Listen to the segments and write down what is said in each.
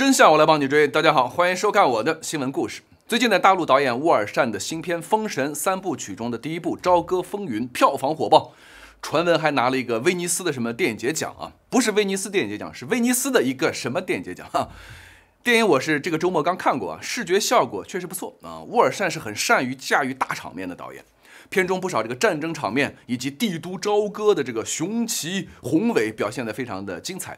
真相我来帮你追。大家好，欢迎收看我的新闻故事。最近呢，大陆导演乌尔善的新片《封神三部曲》中的第一部《朝歌风云》票房火爆，传闻还拿了一个威尼斯的什么电影节奖啊？不是威尼斯电影节奖，是威尼斯的一个什么电影节奖？电影我是这个周末刚看过啊，视觉效果确实不错啊。乌尔善是很善于驾驭大场面的导演，片中不少这个战争场面以及帝都朝歌的这个雄奇宏伟表现得非常的精彩，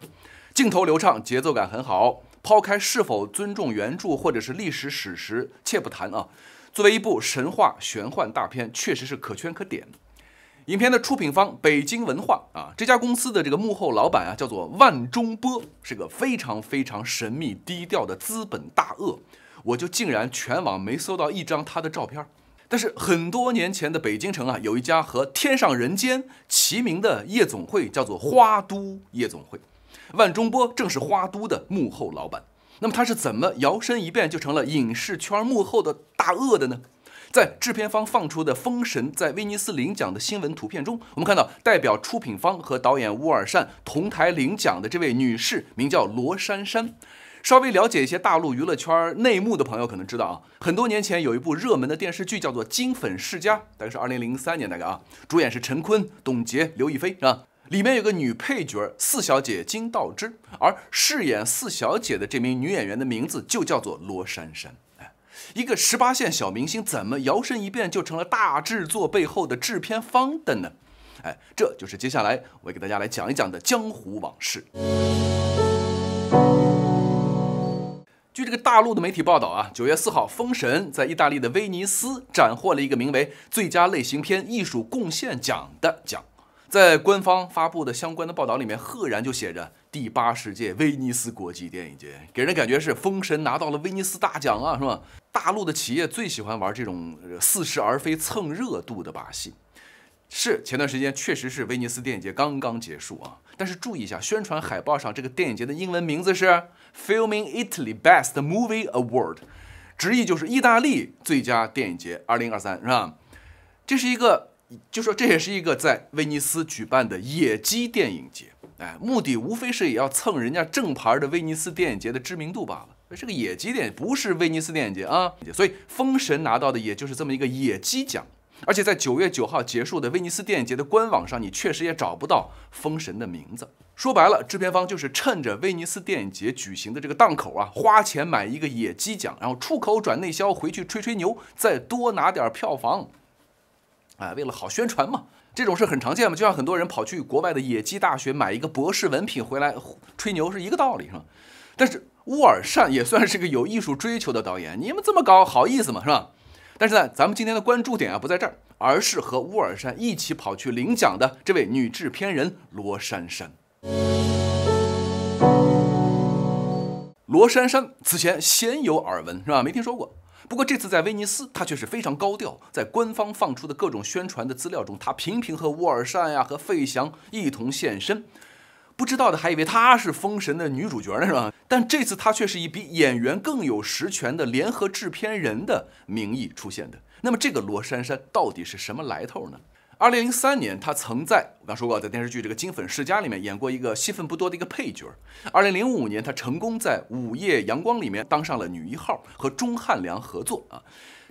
镜头流畅，节奏感很好。抛开是否尊重原著或者是历史史实，切不谈啊。作为一部神话玄幻大片，确实是可圈可点。影片的出品方北京文化啊，这家公司的这个幕后老板啊，叫做万中波，是个非常非常神秘低调的资本大鳄。我就竟然全网没搜到一张他的照片。但是很多年前的北京城啊，有一家和《天上人间》齐名的夜总会，叫做花都夜总会。万中波正是花都的幕后老板，那么他是怎么摇身一变就成了影视圈幕后的大鳄的呢？在制片方放出的《封神》在威尼斯领奖的新闻图片中，我们看到代表出品方和导演乌尔善同台领奖的这位女士名叫罗珊珊。稍微了解一些大陆娱乐圈内幕的朋友可能知道啊，很多年前有一部热门的电视剧叫做《金粉世家》，大概是二零零三年，大概啊，主演是陈坤、董洁、刘亦菲，是吧？里面有个女配角四小姐金道之，而饰演四小姐的这名女演员的名字就叫做罗珊珊。哎，一个十八线小明星怎么摇身一变就成了大制作背后的制片方的呢？哎，这就是接下来我给大家来讲一讲的江湖往事。据这个大陆的媒体报道啊，九月四号，《封神》在意大利的威尼斯斩获了一个名为“最佳类型片艺术贡献奖”的奖。在官方发布的相关的报道里面，赫然就写着第八十届威尼斯国际电影节，给人感觉是封神拿到了威尼斯大奖啊，是吧？大陆的企业最喜欢玩这种似是而非蹭热度的把戏。是，前段时间确实是威尼斯电影节刚刚结束啊，但是注意一下，宣传海报上这个电影节的英文名字是 Filming Italy Best Movie Award，直译就是意大利最佳电影节，二零二三是吧？这是一个。就说这也是一个在威尼斯举办的野鸡电影节，哎，目的无非是也要蹭人家正牌的威尼斯电影节的知名度罢了。这个野鸡电，影不是威尼斯电影节啊。所以封神拿到的也就是这么一个野鸡奖。而且在九月九号结束的威尼斯电影节的官网上，你确实也找不到封神的名字。说白了，制片方就是趁着威尼斯电影节举行的这个档口啊，花钱买一个野鸡奖，然后出口转内销，回去吹吹牛，再多拿点票房。哎，为了好宣传嘛，这种事很常见嘛，就像很多人跑去国外的野鸡大学买一个博士文凭回来吹牛是一个道理，是吧？但是乌尔善也算是个有艺术追求的导演，你们这么搞好意思吗？是吧？但是呢，咱们今天的关注点啊不在这儿，而是和乌尔善一起跑去领奖的这位女制片人罗珊珊。罗珊珊此前鲜有耳闻，是吧？没听说过。不过这次在威尼斯，她却是非常高调。在官方放出的各种宣传的资料中，她频频和沃尔善呀、和费翔一同现身，不知道的还以为她是《封神》的女主角呢，是吧？但这次她却是以比演员更有实权的联合制片人的名义出现的。那么，这个罗珊珊到底是什么来头呢？二零零三年，他曾在我刚说过，在电视剧《这个金粉世家》里面演过一个戏份不多的一个配角。二零零五年，他成功在《午夜阳光》里面当上了女一号，和钟汉良合作啊。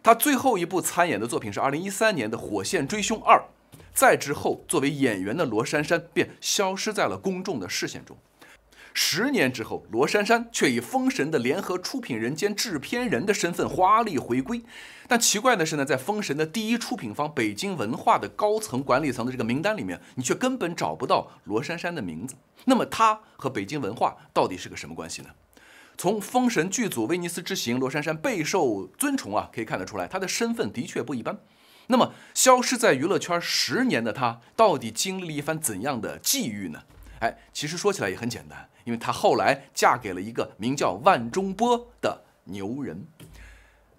他最后一部参演的作品是二零一三年的《火线追凶二》，再之后，作为演员的罗珊珊便消失在了公众的视线中。十年之后，罗珊珊却以《封神》的联合出品人兼制片人的身份华丽回归。但奇怪的是呢，在《封神》的第一出品方北京文化的高层管理层的这个名单里面，你却根本找不到罗珊珊的名字。那么，她和北京文化到底是个什么关系呢？从《封神》剧组威尼斯之行，罗珊珊备受尊崇啊，可以看得出来，她的身份的确不一般。那么，消失在娱乐圈十年的她，到底经历了一番怎样的际遇呢？哎，其实说起来也很简单，因为她后来嫁给了一个名叫万忠波的牛人。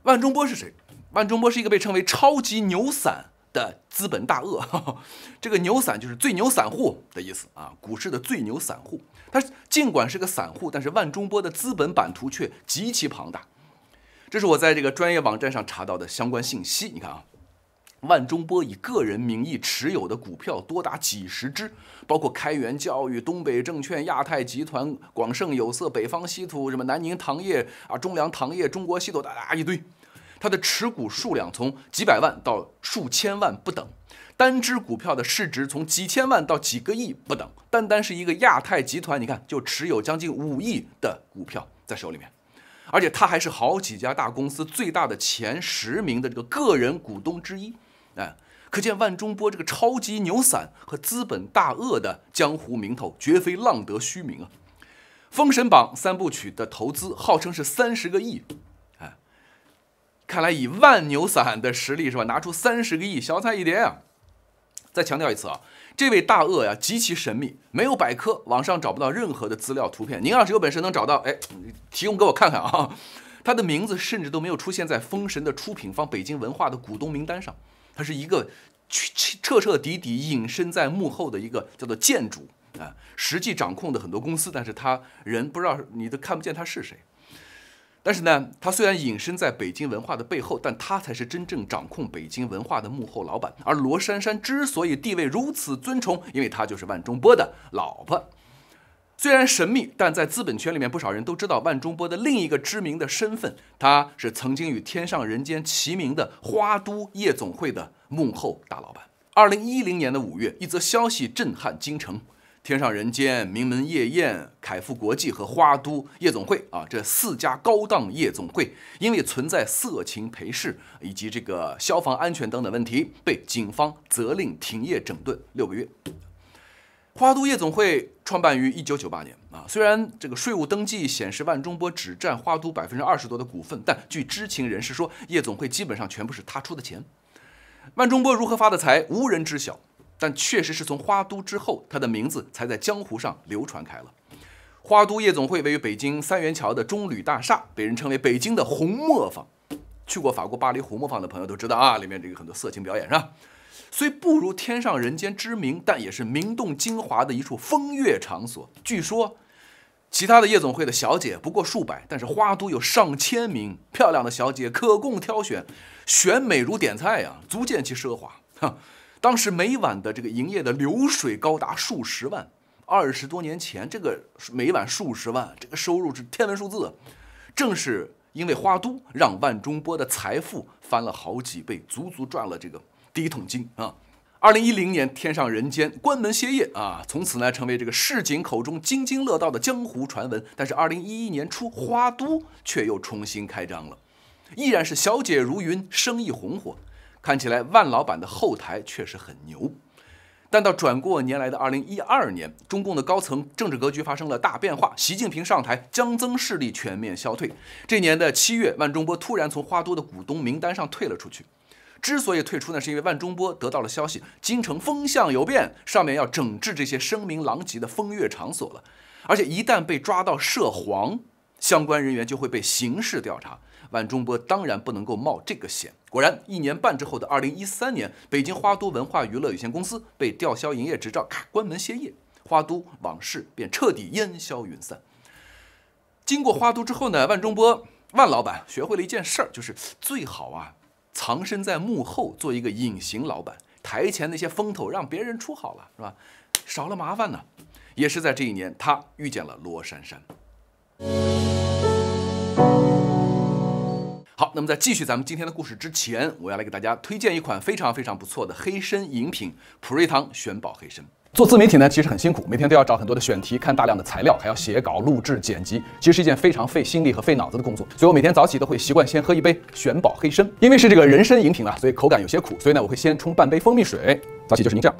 万忠波是谁？万忠波是一个被称为“超级牛散”的资本大鳄，这个“牛散”就是最牛散户的意思啊，股市的最牛散户。他尽管是个散户，但是万忠波的资本版图却极其庞大。这是我在这个专业网站上查到的相关信息，你看啊。万中波以个人名义持有的股票多达几十只，包括开源教育、东北证券、亚太集团、广盛有色、北方稀土、什么南宁糖业啊、中粮糖业、中国稀土，大大一堆。他的持股数量从几百万到数千万不等，单只股票的市值从几千万到几个亿不等。单单是一个亚太集团，你看就持有将近五亿的股票在手里面，而且他还是好几家大公司最大的前十名的这个个人股东之一。哎，可见万中波这个超级牛散和资本大鳄的江湖名头绝非浪得虚名啊！《封神榜》三部曲的投资号称是三十个亿，哎，看来以万牛散的实力是吧，拿出三十个亿小菜一碟啊！再强调一次啊，这位大鳄呀极其神秘，没有百科，网上找不到任何的资料图片。您要是有本事能找到，哎，提供给我看看啊！他的名字甚至都没有出现在《封神》的出品方北京文化的股东名单上。他是一个彻彻彻底底隐身在幕后的一个叫做建筑啊，实际掌控的很多公司，但是他人不知道，你都看不见他是谁。但是呢，他虽然隐身在北京文化的背后，但他才是真正掌控北京文化的幕后老板。而罗珊珊之所以地位如此尊崇，因为她就是万忠波的老婆。虽然神秘，但在资本圈里面，不少人都知道万中波的另一个知名的身份，他是曾经与天上人间齐名的花都夜总会的幕后大老板。二零一零年的五月，一则消息震撼京城：天上人间、名门夜宴、凯富国际和花都夜总会啊，这四家高档夜总会因为存在色情陪侍以及这个消防安全等等问题，被警方责令停业整顿六个月。花都夜总会创办于一九九八年啊，虽然这个税务登记显示万中波只占花都百分之二十多的股份，但据知情人士说，夜总会基本上全部是他出的钱。万中波如何发的财，无人知晓，但确实是从花都之后，他的名字才在江湖上流传开了。花都夜总会位于北京三元桥的中旅大厦，被人称为北京的红磨坊。去过法国巴黎红磨坊的朋友都知道啊，里面这个很多色情表演是吧？虽不如“天上人间”知名，但也是名动京华的一处风月场所。据说，其他的夜总会的小姐不过数百，但是花都有上千名漂亮的小姐可供挑选，选美如点菜呀，足见其奢华。哈，当时每晚的这个营业的流水高达数十万。二十多年前，这个每晚数十万，这个收入是天文数字。正是因为花都，让万忠波的财富翻了好几倍，足足赚了这个。第一桶金啊！二零一零年，天上人间关门歇业啊，从此呢，成为这个市井口中津津乐道的江湖传闻。但是，二零一一年初，花都却又重新开张了，依然是小姐如云，生意红火，看起来万老板的后台确实很牛。但到转过年来的二零一二年，中共的高层政治格局发生了大变化，习近平上台，江增势力全面消退。这年的七月，万忠波突然从花都的股东名单上退了出去。之所以退出呢，是因为万中波得到了消息，京城风向有变，上面要整治这些声名狼藉的风月场所了，而且一旦被抓到涉黄，相关人员就会被刑事调查。万中波当然不能够冒这个险。果然，一年半之后的二零一三年，北京花都文化娱乐有限公司被吊销营业执照，关门歇业，花都往事便彻底烟消云散。经过花都之后呢，万中波万老板学会了一件事儿，就是最好啊。藏身在幕后做一个隐形老板，台前那些风头让别人出好了，是吧？少了麻烦呢。也是在这一年，他遇见了罗珊珊。好，那么在继续咱们今天的故事之前，我要来给大家推荐一款非常非常不错的黑参饮品——普瑞堂玄宝黑参。做自媒体呢，其实很辛苦，每天都要找很多的选题，看大量的材料，还要写稿、录制、剪辑，其实是一件非常费心力和费脑子的工作。所以我每天早起都会习惯先喝一杯玄宝黑参，因为是这个人参饮品啊，所以口感有些苦，所以呢我会先冲半杯蜂蜜水。早起就是您这样，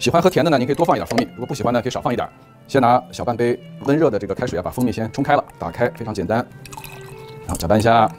喜欢喝甜的呢，您可以多放一点蜂蜜；如果不喜欢呢，可以少放一点。先拿小半杯温热的这个开水啊，把蜂蜜先冲开了，打开非常简单，然后搅拌一下。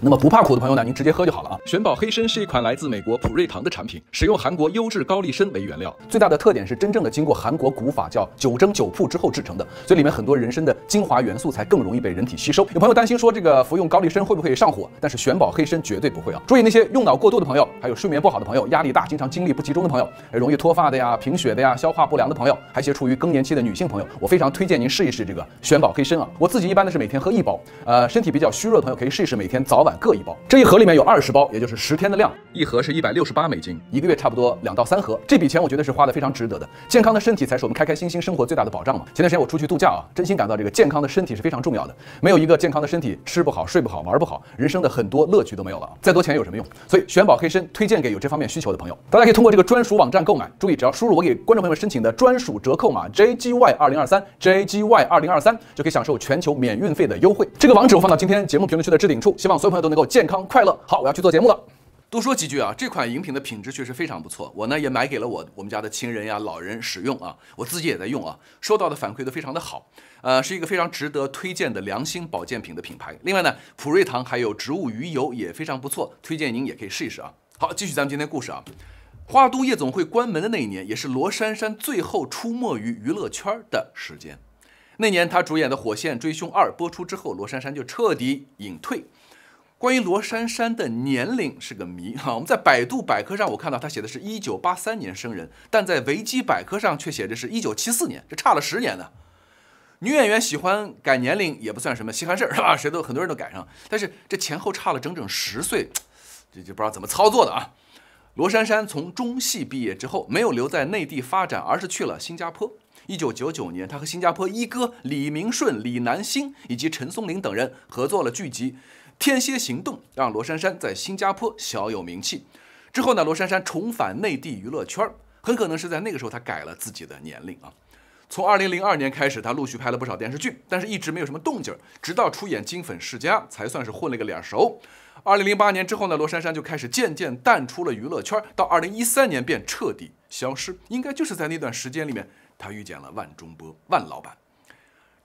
那么不怕苦的朋友呢，您直接喝就好了啊。玄宝黑参是一款来自美国普瑞堂的产品，使用韩国优质高丽参为原料，最大的特点是真正的经过韩国古法叫九蒸九铺之后制成的，所以里面很多人参的精华元素才更容易被人体吸收。有朋友担心说这个服用高丽参会不会上火，但是玄宝黑参绝对不会啊。注意那些用脑过度的朋友，还有睡眠不好的朋友，压力大、经常精力不集中的朋友，容易脱发的呀、贫血的呀、消化不良的朋友，还有一些处于更年期的女性朋友，我非常推荐您试一试这个玄宝黑参啊。我自己一般的是每天喝一包，呃，身体比较虚弱的朋友可以试一试，每天早。碗各一包，这一盒里面有二十包，也就是十天的量。一盒是一百六十八美金，一个月差不多两到三盒。这笔钱我觉得是花的非常值得的。健康的身体才是我们开开心心生活最大的保障嘛。前段时间我出去度假啊，真心感到这个健康的身体是非常重要的。没有一个健康的身体，吃不好、睡不好、玩不好，人生的很多乐趣都没有了。再多钱有什么用？所以选宝黑参推荐给有这方面需求的朋友。大家可以通过这个专属网站购买，注意只要输入我给观众朋友们申请的专属折扣码 JGY 二零二三 JGY 二零二三，就可以享受全球免运费的优惠。这个网址我放到今天节目评论区的置顶处，希望所有朋都能够健康快乐。好，我要去做节目了。多说几句啊，这款饮品的品质确实非常不错。我呢也买给了我我们家的亲人呀、老人使用啊，我自己也在用啊，收到的反馈都非常的好。呃，是一个非常值得推荐的良心保健品的品牌。另外呢，普瑞堂还有植物鱼油也非常不错，推荐您也可以试一试啊。好，继续咱们今天故事啊。花都夜总会关门的那一年，也是罗珊珊最后出没于娱乐圈的时间。那年她主演的《火线追凶二》播出之后，罗珊珊就彻底隐退。关于罗珊珊的年龄是个谜哈，我们在百度百科上我看到她写的是一九八三年生人，但在维基百科上却写着是一九七四年，这差了十年呢。女演员喜欢改年龄也不算什么稀罕事儿是吧？谁都很多人都改上，但是这前后差了整整十岁，这就不知道怎么操作的啊。罗珊珊从中戏毕业之后，没有留在内地发展，而是去了新加坡。一九九九年，她和新加坡一哥李明顺、李南星以及陈松伶等人合作了剧集。天蝎行动让罗珊珊在新加坡小有名气，之后呢，罗珊珊重返内地娱乐圈，很可能是在那个时候她改了自己的年龄啊。从二零零二年开始，她陆续拍了不少电视剧，但是一直没有什么动静直到出演《金粉世家》才算是混了个脸熟。二零零八年之后呢，罗珊珊就开始渐渐淡出了娱乐圈，到二零一三年便彻底消失。应该就是在那段时间里面，她遇见了万中波，万老板。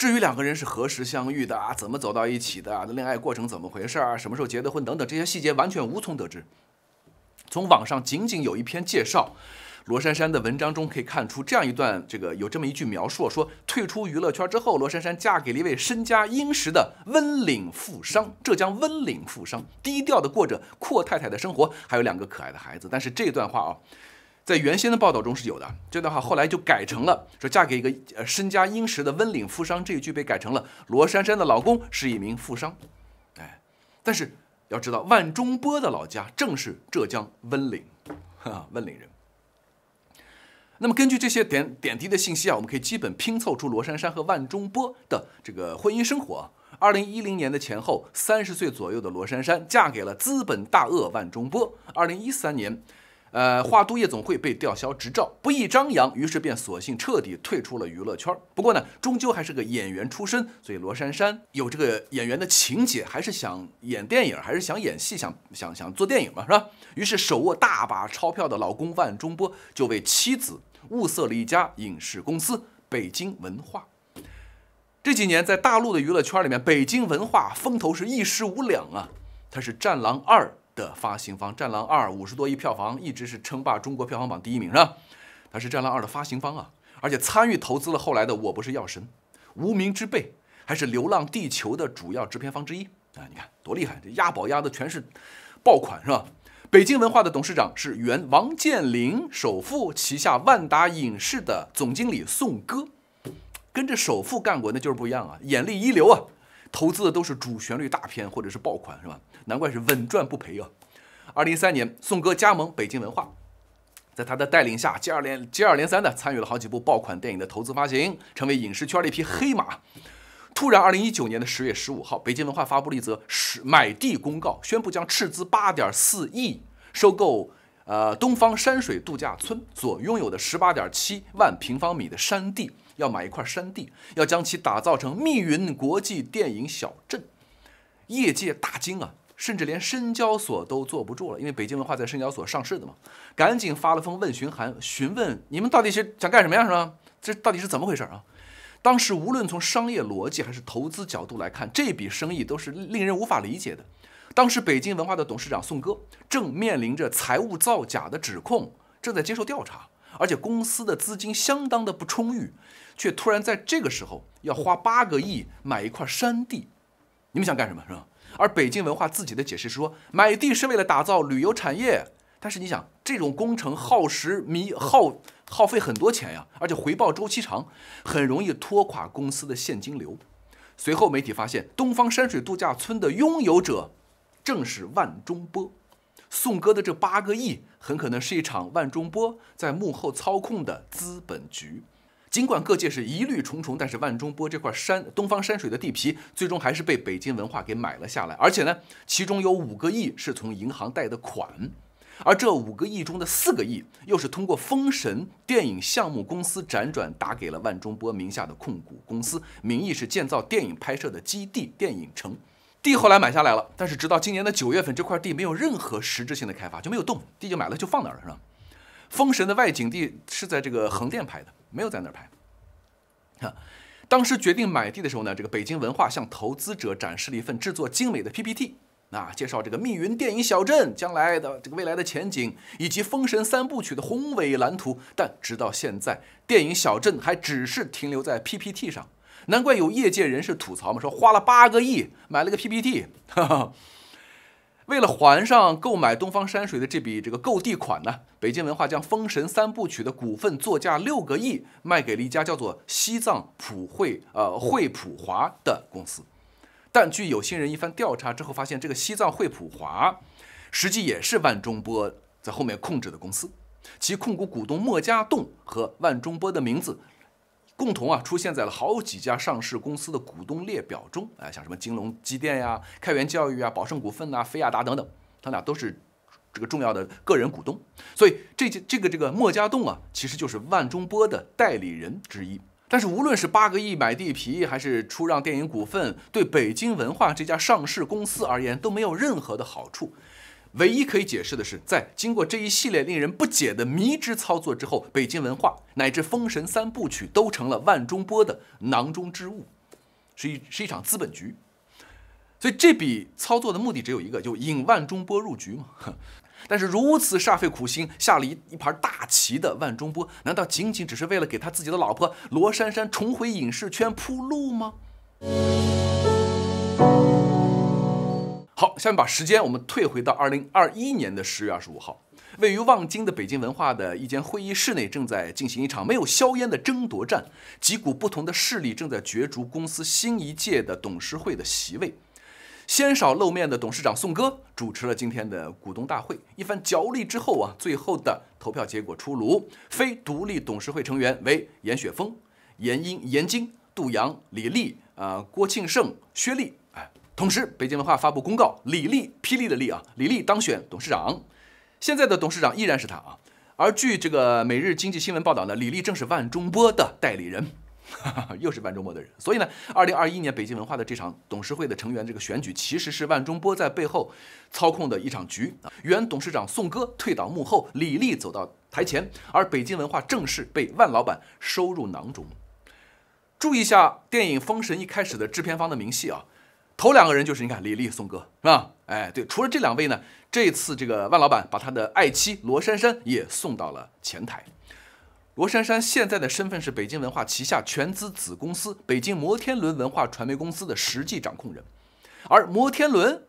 至于两个人是何时相遇的啊，怎么走到一起的啊，恋爱过程怎么回事儿啊，什么时候结的婚等等这些细节完全无从得知。从网上仅仅有一篇介绍罗珊珊的文章中可以看出，这样一段这个有这么一句描述：说退出娱乐圈之后，罗珊珊嫁给了一位身家殷实的温岭富商，浙江温岭富商，低调的过着阔太太的生活，还有两个可爱的孩子。但是这段话啊。在原先的报道中是有的，这段话后来就改成了说嫁给一个呃身家殷实的温岭富商，这一句被改成了罗珊珊的老公是一名富商。哎，但是要知道，万忠波的老家正是浙江温岭，哈，温岭人。那么根据这些点点滴的信息啊，我们可以基本拼凑出罗珊珊和万忠波的这个婚姻生活。二零一零年的前后，三十岁左右的罗珊珊嫁给了资本大鳄万忠波。二零一三年。呃，华都夜总会被吊销执照，不易张扬，于是便索性彻底退出了娱乐圈。不过呢，终究还是个演员出身，所以罗珊珊有这个演员的情节，还是想演电影，还是想演戏，想想想做电影嘛，是吧？于是手握大把钞票的老公万忠波就为妻子物色了一家影视公司——北京文化。这几年在大陆的娱乐圈里面，北京文化风头是一时无两啊，它是《战狼二》。的发行方《战狼二》五十多亿票房一直是称霸中国票房榜第一名，是吧？它是《战狼二》的发行方啊，而且参与投资了后来的《我不是药神》《无名之辈》，还是《流浪地球》的主要制片方之一啊！你看多厉害，这押宝押的全是爆款，是吧？北京文化的董事长是原王健林首富旗下万达影视的总经理宋歌，跟着首富干过，那就是不一样啊，眼力一流啊！投资的都是主旋律大片或者是爆款，是吧？难怪是稳赚不赔啊！二零一三年，宋哥加盟北京文化，在他的带领下，接二连接二连三的参与了好几部爆款电影的投资发行，成为影视圈的一匹黑马。突然，二零一九年的十月十五号，北京文化发布了一则十买地公告，宣布将斥资八点四亿收购呃东方山水度假村所拥有的十八点七万平方米的山地。要买一块山地，要将其打造成密云国际电影小镇，业界大惊啊，甚至连深交所都坐不住了，因为北京文化在深交所上市的嘛，赶紧发了封问询函，询问你们到底是想干什么呀，是吧？这到底是怎么回事啊？当时无论从商业逻辑还是投资角度来看，这笔生意都是令人无法理解的。当时北京文化的董事长宋戈正面临着财务造假的指控，正在接受调查。而且公司的资金相当的不充裕，却突然在这个时候要花八个亿买一块山地，你们想干什么是吧？而北京文化自己的解释是说，买地是为了打造旅游产业。但是你想，这种工程耗时、迷耗、耗费很多钱呀，而且回报周期长，很容易拖垮公司的现金流。随后媒体发现，东方山水度假村的拥有者正是万忠波。宋歌的这八个亿很可能是一场万中波在幕后操控的资本局。尽管各界是疑虑重重，但是万中波这块山东方山水的地皮最终还是被北京文化给买了下来。而且呢，其中有五个亿是从银行贷的款，而这五个亿中的四个亿又是通过封神电影项目公司辗转打给了万中波名下的控股公司，名义是建造电影拍摄的基地电影城。地后来买下来了，但是直到今年的九月份，这块地没有任何实质性的开发，就没有动地就买了就放那儿了，是吧？《封神》的外景地是在这个横店拍的，没有在那儿拍。哈，当时决定买地的时候呢，这个北京文化向投资者展示了一份制作精美的 PPT，啊，介绍这个密云电影小镇将来的这个未来的前景以及《封神三部曲》的宏伟蓝图。但直到现在，电影小镇还只是停留在 PPT 上。难怪有业界人士吐槽嘛，说花了八个亿买了个 PPT。为了还上购买东方山水的这笔这个购地款呢，北京文化将《封神三部曲》的股份作价六个亿卖给了一家叫做西藏普惠呃惠普华的公司。但据有心人一番调查之后发现，这个西藏惠普华实际也是万中波在后面控制的公司，其控股股东莫家栋和万中波的名字。共同啊出现在了好几家上市公司的股东列表中，哎，像什么金龙机电呀、开元教育啊、宝盛股份啊、飞亚达等等，他俩都是这个重要的个人股东。所以这这这个莫家栋啊，其实就是万中波的代理人之一。但是无论是八个亿买地皮，还是出让电影股份，对北京文化这家上市公司而言都没有任何的好处。唯一可以解释的是，在经过这一系列令人不解的迷之操作之后，北京文化乃至《封神三部曲》都成了万忠波的囊中之物，是一是一场资本局。所以这笔操作的目的只有一个，就引万忠波入局嘛。但是如此煞费苦心下了一一盘大棋的万忠波，难道仅仅只是为了给他自己的老婆罗珊珊重回影视圈铺路吗？好，下面把时间我们退回到二零二一年的十月二十五号，位于望京的北京文化的一间会议室内正在进行一场没有硝烟的争夺战，几股不同的势力正在角逐公司新一届的董事会的席位。鲜少露面的董事长宋歌主持了今天的股东大会，一番角力之后啊，最后的投票结果出炉，非独立董事会成员为严雪峰、严英、严晶、杜阳、李丽、啊郭庆胜、薛丽。同时，北京文化发布公告，李立（霹雳的丽啊）李立当选董事长。现在的董事长依然是他啊。而据这个《每日经济新闻》报道呢，李立正是万中波的代理人，又是万中波的人。所以呢，二零二一年北京文化的这场董事会的成员这个选举，其实是万中波在背后操控的一场局啊。原董事长宋歌退到幕后，李立走到台前，而北京文化正式被万老板收入囊中。注意一下电影《封神》一开始的制片方的明细啊。头两个人就是你看李丽、宋哥是吧？哎，对，除了这两位呢，这次这个万老板把他的爱妻罗珊珊也送到了前台。罗珊珊现在的身份是北京文化旗下全资子公司北京摩天轮文化传媒公司的实际掌控人，而摩天轮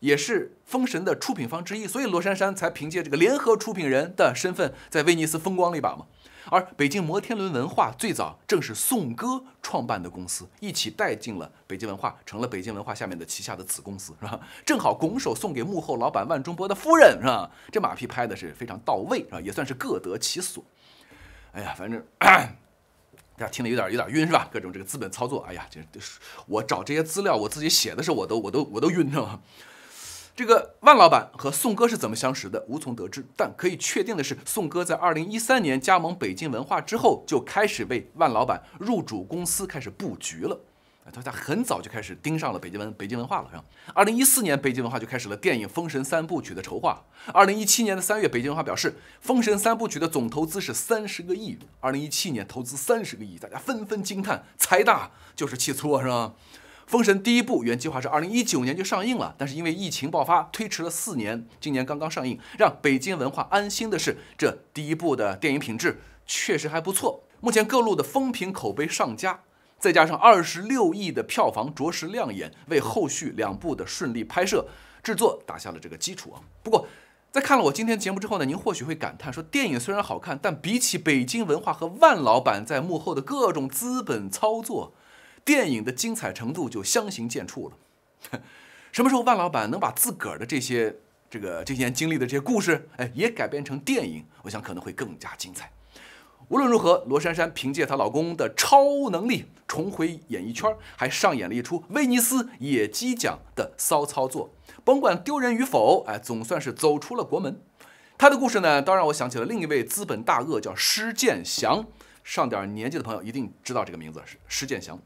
也是封神的出品方之一，所以罗珊珊才凭借这个联合出品人的身份在威尼斯风光了一把嘛。而北京摩天轮文化最早正是宋歌创办的公司，一起带进了北京文化，成了北京文化下面的旗下的子公司，是吧？正好拱手送给幕后老板万忠波的夫人，是吧？这马屁拍的是非常到位，是吧？也算是各得其所。哎呀，反正大 家听得有点有点晕，是吧？各种这个资本操作，哎呀，这我找这些资料，我自己写的时候，我都我都我都晕，知道吗？这个万老板和宋哥是怎么相识的，无从得知。但可以确定的是，宋哥在二零一三年加盟北京文化之后，就开始为万老板入主公司开始布局了。大家很早就开始盯上了北京文北京文化了，是吧？二零一四年，北京文化就开始了电影《封神三部曲》的筹划。二零一七年的三月，北京文化表示，《封神三部曲》的总投资是三十个亿。二零一七年投资三十个亿，大家纷纷惊叹：财大就是气粗，是吧？《封神》第一部原计划是二零一九年就上映了，但是因为疫情爆发，推迟了四年，今年刚刚上映。让北京文化安心的是，这第一部的电影品质确实还不错，目前各路的风评口碑上佳，再加上二十六亿的票房着实亮眼，为后续两部的顺利拍摄制作打下了这个基础啊。不过，在看了我今天节目之后呢，您或许会感叹说，电影虽然好看，但比起北京文化和万老板在幕后的各种资本操作。电影的精彩程度就相形见绌了。什么时候万老板能把自个儿的这些这个这些年经历的这些故事，哎，也改编成电影，我想可能会更加精彩。无论如何，罗珊珊凭借她老公的超能力重回演艺圈，还上演了一出威尼斯野鸡奖的骚操作。甭管丢人与否，哎，总算是走出了国门。她的故事呢，倒让我想起了另一位资本大鳄，叫施建祥。上点年纪的朋友一定知道这个名字，是施建祥。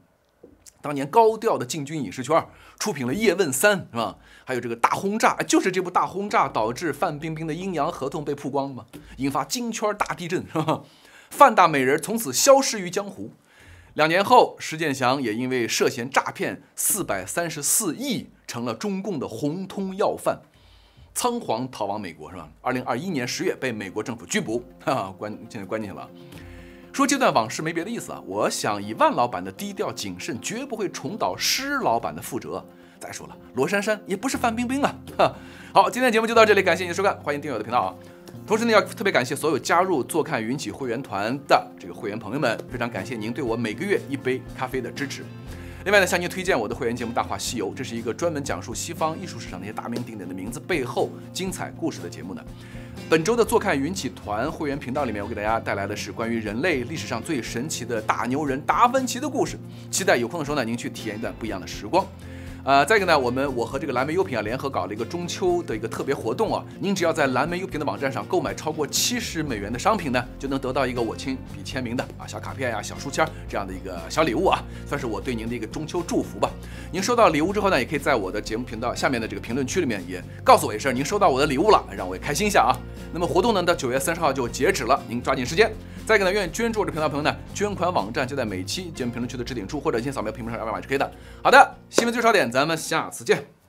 当年高调的进军影视圈，出品了《叶问三》，是吧？还有这个《大轰炸》，就是这部《大轰炸》导致范冰冰的阴阳合同被曝光嘛，引发金圈大地震，是吧？范大美人从此消失于江湖。两年后，石建祥也因为涉嫌诈骗四百三十四亿，成了中共的红通要犯，仓皇逃往美国，是吧？二零二一年十月被美国政府拘捕，哈，关现在关进去了。说这段往事没别的意思啊，我想以万老板的低调谨慎，绝不会重蹈施老板的覆辙。再说了，罗珊珊也不是范冰冰啊。好，今天节目就到这里，感谢您的收看，欢迎订阅我的频道啊。同时呢，要特别感谢所有加入“坐看云起”会员团的这个会员朋友们，非常感谢您对我每个月一杯咖啡的支持。另外呢，向您推荐我的会员节目《大话西游》，这是一个专门讲述西方艺术市场那些大名鼎鼎的名字背后精彩故事的节目呢。本周的坐看云起团会员频道里面，我给大家带来的是关于人类历史上最神奇的大牛人达芬奇的故事。期待有空的时候呢，您去体验一段不一样的时光。呃，再一个呢，我们我和这个蓝莓优品啊联合搞了一个中秋的一个特别活动啊，您只要在蓝莓优品的网站上购买超过七十美元的商品呢，就能得到一个我亲笔签名的啊小卡片呀、小书签这样的一个小礼物啊，算是我对您的一个中秋祝福吧。您收到礼物之后呢，也可以在我的节目频道下面的这个评论区里面也告诉我一声，您收到我的礼物了，让我也开心一下啊。那么活动呢到九月三十号就截止了，您抓紧时间。再一个呢，愿意捐助我的频道朋友呢，捐款网站就在每期节目评论区的置顶处，或者先扫描屏幕上二维码是可以的。好的，新闻最少点。咱们下次见。